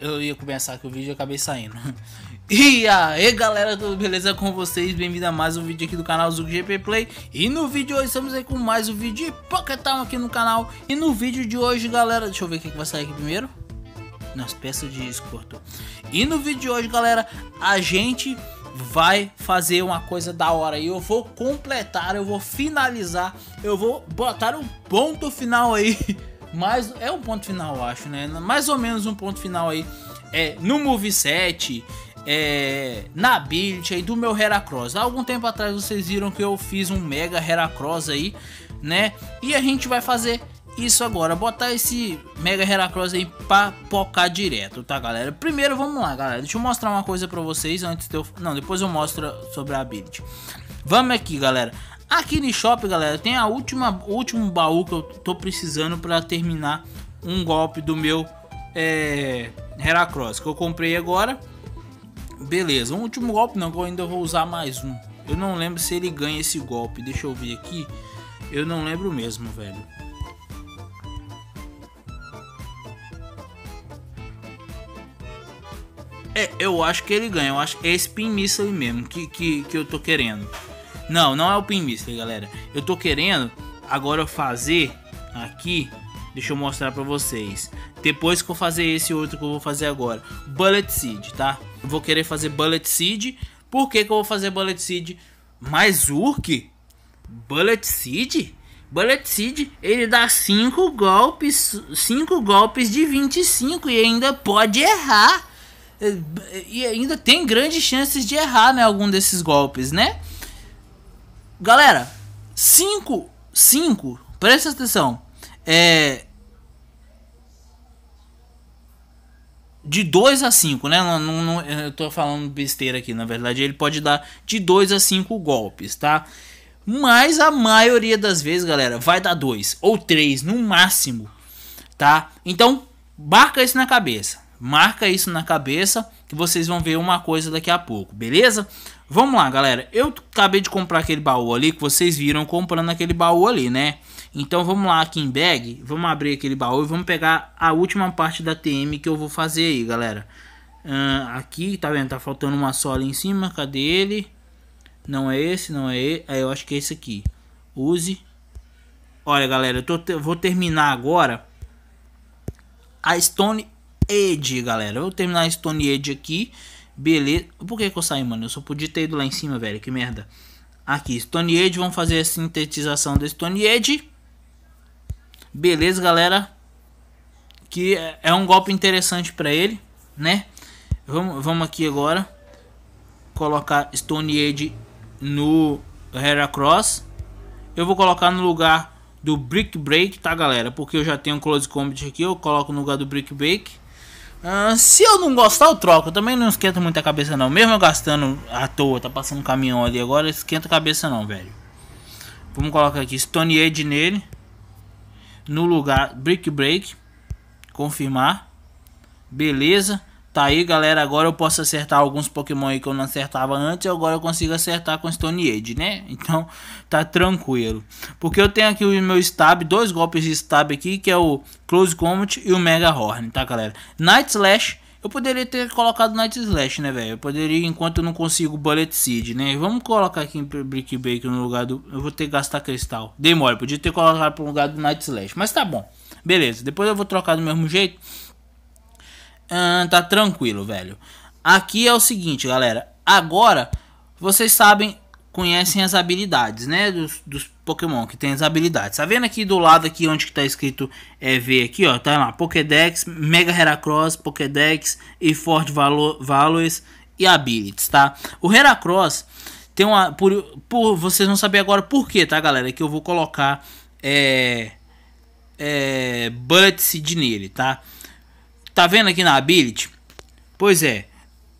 eu ia começar aqui o vídeo e acabei saindo. E aí galera, tudo beleza com vocês? Bem-vindo a mais um vídeo aqui do canal Zuc GP Play E no vídeo de hoje estamos aí com mais um vídeo de Pocket Town aqui no canal E no vídeo de hoje galera, deixa eu ver o que vai sair aqui primeiro Nas peças de escorto E no vídeo de hoje galera, a gente vai fazer uma coisa da hora e eu vou completar, eu vou finalizar, eu vou botar um ponto final aí Mas é um ponto final, eu acho, né? Mais ou menos um ponto final aí. É, no Movie 7, é, na build aí do meu Heracross. Há algum tempo atrás vocês viram que eu fiz um mega Heracross aí, né? E a gente vai fazer isso agora, botar esse Mega Heracross aí pra pocar direto, tá galera? Primeiro vamos lá galera, deixa eu mostrar uma coisa pra vocês antes de eu... Não, depois eu mostro sobre a build. Vamos aqui galera, Aqui no shopping, galera, tem a última, o último baú que eu tô precisando para terminar um golpe do meu é, Heracross que eu comprei agora. Beleza, um último golpe não, eu ainda vou usar mais um. Eu não lembro se ele ganha esse golpe. Deixa eu ver aqui. Eu não lembro mesmo, velho. É, eu acho que ele ganha. Eu acho que é Spin Missile mesmo que, que, que eu tô querendo. Não, não é o Pin Mister, galera. Eu tô querendo agora fazer aqui. Deixa eu mostrar pra vocês. Depois que eu fazer esse outro que eu vou fazer agora. Bullet Seed, tá? Eu vou querer fazer Bullet Seed. Por que, que eu vou fazer Bullet Seed? Mais Urk? Bullet Seed? Bullet Seed, ele dá 5 golpes, 5 golpes de 25 e ainda pode errar. E ainda tem grandes chances de errar, né, algum desses golpes, né? Galera, 5, 5, presta atenção. É. De 2 a 5, né? Não, não, não, eu tô falando besteira aqui, na verdade. Ele pode dar de 2 a 5 golpes, tá? Mas a maioria das vezes, galera, vai dar 2 ou 3 no máximo, tá? Então, marca isso na cabeça. Marca isso na cabeça que vocês vão ver uma coisa daqui a pouco, beleza? Vamos lá, galera. Eu acabei de comprar aquele baú ali que vocês viram comprando aquele baú ali, né? Então vamos lá aqui em bag, vamos abrir aquele baú e vamos pegar a última parte da TM que eu vou fazer aí, galera. Uh, aqui, tá vendo? Tá faltando uma só ali em cima, cadê ele? Não é esse, não é ele. É, eu acho que é esse aqui. Use. Olha, galera, eu tô, vou terminar agora a Stone Edge, galera. Eu vou terminar Stone Edge aqui. Beleza. Por que, que eu saí, mano? Eu só podia ter ido lá em cima, velho. Que merda. Aqui, Stone Edge. Vamos fazer a sintetização do Stone Edge. Beleza, galera. Que é, é um golpe interessante pra ele, né? Vamos, vamos aqui agora. Colocar Stone Edge no Heracross. Eu vou colocar no lugar do Brick Break, tá galera? Porque eu já tenho Close Combat aqui, eu coloco no lugar do Brick Break. Ah, se eu não gostar, eu troco. Eu também não esquenta muita cabeça, não. Mesmo eu gastando à toa, tá passando caminhão ali agora, esquenta a cabeça, não, velho. Vamos colocar aqui Stone Edge nele. No lugar Brick Break. Confirmar. Beleza. Tá aí, galera. Agora eu posso acertar alguns Pokémon aí que eu não acertava antes. Agora eu consigo acertar com Stone Age, né? Então tá tranquilo. Porque eu tenho aqui o meu stab, dois golpes de stab aqui, que é o Close Combat e o Mega Horn, tá, galera? Night Slash. Eu poderia ter colocado Night Slash, né, velho? Eu poderia, enquanto eu não consigo Bullet Seed, né? Vamos colocar aqui em Brick Baker no lugar do... Eu vou ter que gastar cristal. Demora, podia ter colocado pro lugar do Night Slash. Mas tá bom. Beleza, depois eu vou trocar do mesmo jeito. Ah, tá tranquilo, velho. Aqui é o seguinte, galera. Agora, vocês sabem, conhecem as habilidades, né? Dos, dos Pokémon que tem as habilidades. Tá vendo aqui do lado aqui onde que tá escrito é, ver aqui, ó. Tá lá, Pokédex, Mega Heracross, Pokédex e Forte Valores e Abilities, tá? O Heracross tem uma... Por, por, vocês vão saber agora por quê tá, galera? Que eu vou colocar... É... É... Bullet Seed nele, Tá? Tá vendo aqui na Ability? Pois é.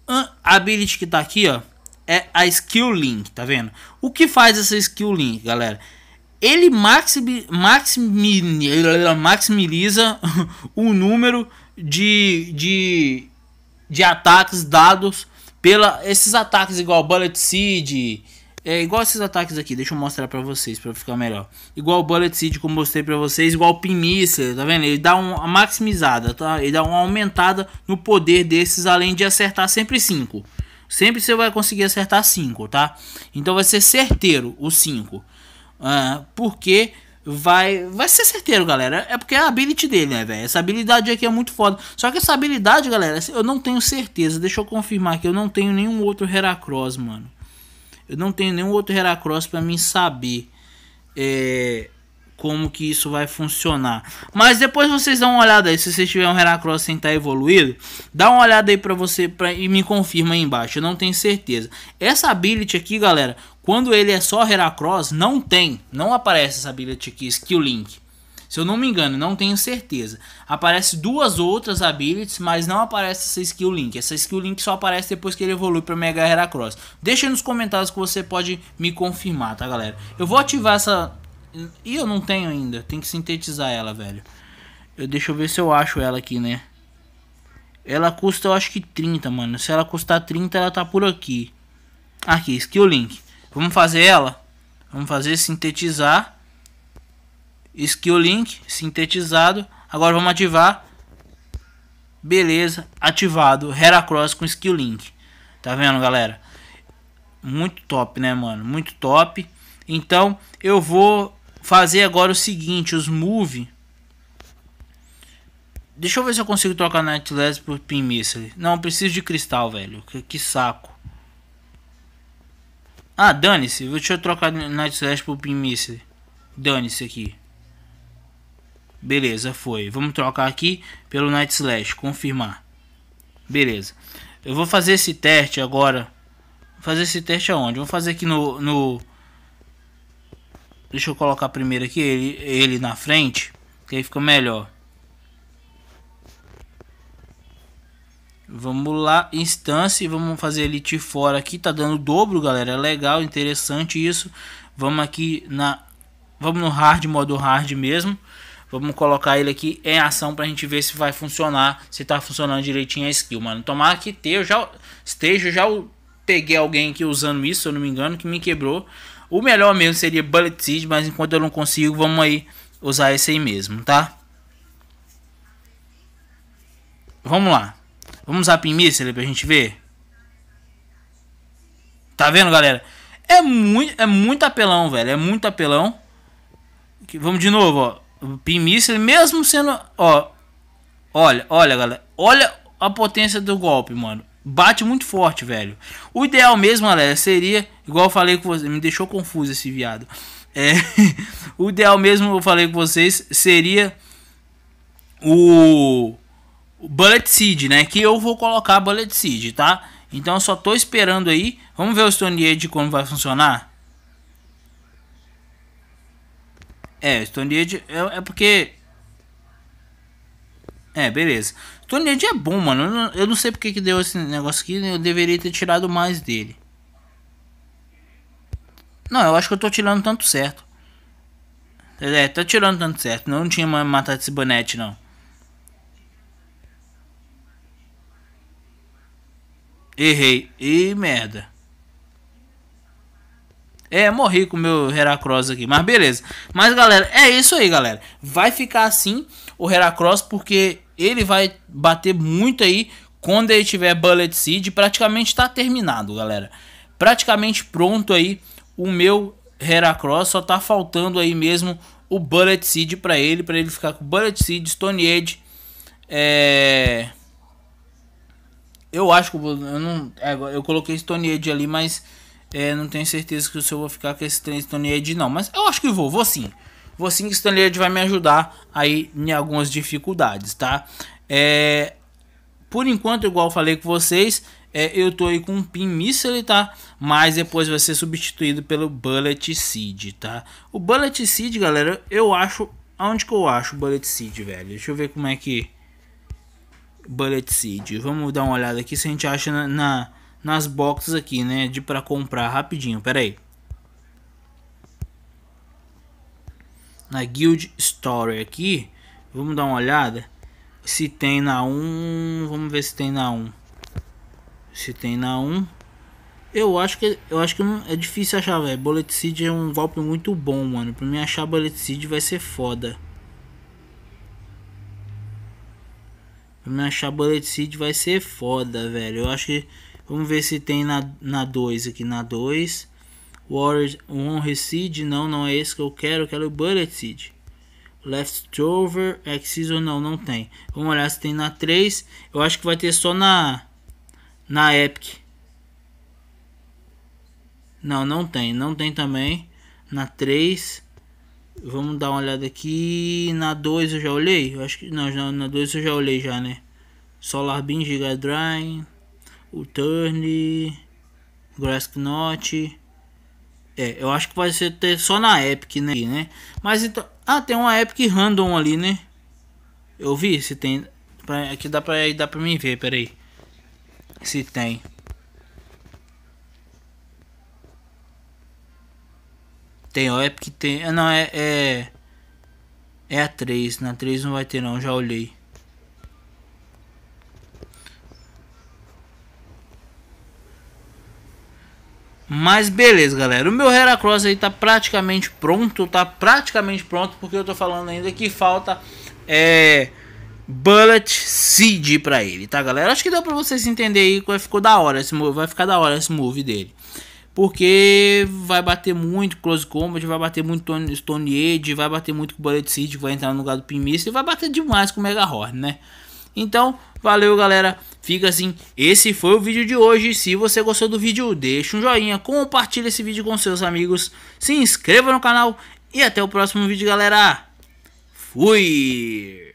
A Ability que tá aqui, ó. É a Skill Link, tá vendo? O que faz essa Skill Link, galera? Ele maximi, maximiza o número de, de, de ataques dados pela esses ataques igual Bullet Seed, é igual esses ataques aqui, deixa eu mostrar pra vocês pra ficar melhor. Igual o Bullet Seed que eu mostrei pra vocês, igual o Pimissa, tá vendo? Ele dá uma maximizada, tá? Ele dá uma aumentada no poder desses, além de acertar sempre 5. Sempre você vai conseguir acertar 5, tá? Então vai ser certeiro o 5. Uh, ah, porque vai vai ser certeiro, galera. É porque é a habilidade dele, né, velho? Essa habilidade aqui é muito foda. Só que essa habilidade, galera, eu não tenho certeza. Deixa eu confirmar que eu não tenho nenhum outro Heracross, mano. Eu não tenho nenhum outro Heracross para mim saber é, como que isso vai funcionar. Mas depois vocês dão uma olhada aí, se vocês tiverem um Heracross sem estar tá evoluído, dá uma olhada aí para você pra, e me confirma aí embaixo, eu não tenho certeza. Essa ability aqui, galera, quando ele é só Heracross, não tem, não aparece essa ability aqui, Skill Link. Se eu não me engano, não tenho certeza. Aparece duas outras abilities, mas não aparece essa skill link. Essa skill link só aparece depois que ele evolui para Mega Heracross. Deixa nos comentários que você pode me confirmar, tá galera? Eu vou ativar essa... E eu não tenho ainda, tem que sintetizar ela, velho. Eu, deixa eu ver se eu acho ela aqui, né? Ela custa, eu acho que 30, mano. Se ela custar 30, ela tá por aqui. Aqui, skill link. Vamos fazer ela? Vamos fazer sintetizar. Skill Link sintetizado. Agora vamos ativar. Beleza, ativado. Heracross com Skill Link. Tá vendo, galera? Muito top, né, mano? Muito top. Então, eu vou fazer agora o seguinte, os move. Deixa eu ver se eu consigo trocar Nightless por Pin Missile. Não, preciso de cristal, velho. Que, que saco. Ah, dane-se. Deixa eu trocar Night Slash por Pin Missile. Dane-se aqui. Beleza, foi. Vamos trocar aqui pelo Night Slash, confirmar. Beleza. Eu vou fazer esse teste agora. Vou fazer esse teste aonde? Vou fazer aqui no, no... Deixa eu colocar primeiro aqui ele, ele na frente, que aí fica melhor. Vamos lá, instância, vamos fazer ele de fora aqui, tá dando dobro, galera. É legal, interessante isso. Vamos aqui na vamos no hard, modo hard mesmo. Vamos colocar ele aqui em ação pra gente ver se vai funcionar, se tá funcionando direitinho a skill, mano. Tomara que eu já esteja, já peguei alguém aqui usando isso, se eu não me engano, que me quebrou. O melhor mesmo seria Bullet Seed, mas enquanto eu não consigo, vamos aí usar esse aí mesmo, tá? Vamos lá. Vamos usar Pin Missile pra gente ver. Tá vendo, galera? É muito, é muito apelão, velho. É muito apelão. Vamos de novo, ó o Primícia, mesmo sendo. Ó. Olha, olha, galera. Olha a potência do golpe, mano. Bate muito forte, velho. O ideal mesmo, galera, seria. Igual eu falei com você. Me deixou confuso esse viado. É, o ideal mesmo, eu falei com vocês, seria o Bullet Seed, né? Que eu vou colocar Bullet Seed, tá? Então só tô esperando aí. Vamos ver o Stone Edge como vai funcionar. É, Stone Age é, é porque. É, beleza. Stone Age é bom, mano. Eu não, eu não sei porque que deu esse negócio aqui. Eu deveria ter tirado mais dele. Não, eu acho que eu tô tirando tanto certo. É, tá tirando tanto certo. Não tinha matado esse bonete, não. Errei. E merda. É, morri com o meu Heracross aqui, mas beleza. Mas galera, é isso aí, galera. Vai ficar assim o Heracross porque ele vai bater muito aí quando ele tiver Bullet Seed. Praticamente tá terminado, galera. Praticamente pronto aí o meu Heracross, só tá faltando aí mesmo o Bullet Seed para ele, para ele ficar com Bullet Seed, Stone Edge, é... Eu acho que eu, eu não, é, eu coloquei Stone Edge ali, mas é, não tenho certeza que se eu vou ficar com esse Stanley Edge não, mas eu acho que vou, vou sim. Vou sim que Stanley Edge vai me ajudar aí em algumas dificuldades, tá? É, por enquanto, igual falei com vocês, é, eu tô aí com um pin missile, tá? Mas depois vai ser substituído pelo Bullet Seed, tá? O Bullet Seed, galera, eu acho... Aonde que eu acho o Bullet Seed, velho? Deixa eu ver como é que... Bullet Seed. Vamos dar uma olhada aqui se a gente acha na, na nas boxes aqui, né? De para comprar rapidinho. Pera aí. Na Guild Story aqui, vamos dar uma olhada se tem na 1, vamos ver se tem na 1. Se tem na 1. Eu acho que eu acho que não, é difícil achar, velho. Bullet Seed é um golpe muito bom, mano. Pra mim achar Bullet Seed vai ser foda. Pra mim achar Bullet Seed vai ser foda, velho. Eu acho que Vamos ver se tem na, na 2 aqui, na 2. Water on Seed, não, não é esse que eu quero, eu quero o Bullet Seed. Leftover, Axis ou não, não tem. Vamos olhar se tem na 3. Eu acho que vai ter só na, na Epic. Não, não tem, não tem também. Na 3. Vamos dar uma olhada aqui. Na 2 eu já olhei? Eu acho que não, na 2 eu já olhei já, né? Solar Beam, Giga Drive o Turn, knot É, eu acho que vai ser ter só na Epic, né, né? Mas então. Ah, tem uma Epic Random ali, né? Eu vi se tem. aqui dá pra, dá pra mim ver, peraí. Se tem. Tem, ó, Epic tem. Ah, não, é. É, é a 3. Na 3 não vai ter, não, já olhei. Mas beleza, galera. O meu Heracross aí tá praticamente pronto, tá praticamente pronto, porque eu tô falando ainda que falta é, Bullet Seed pra ele, tá, galera? Acho que deu pra vocês entenderem aí que ficou da hora esse move, vai ficar da hora esse move dele. Porque vai bater muito Close Combat, vai bater muito Stone Age, vai bater muito com Bullet Seed, vai entrar no lugar do Pin e vai bater demais com o Mega Horn, né? Então, valeu galera, fica assim. Esse foi o vídeo de hoje. Se você gostou do vídeo, deixa um joinha, compartilha esse vídeo com seus amigos, se inscreva no canal e até o próximo vídeo, galera. Fui!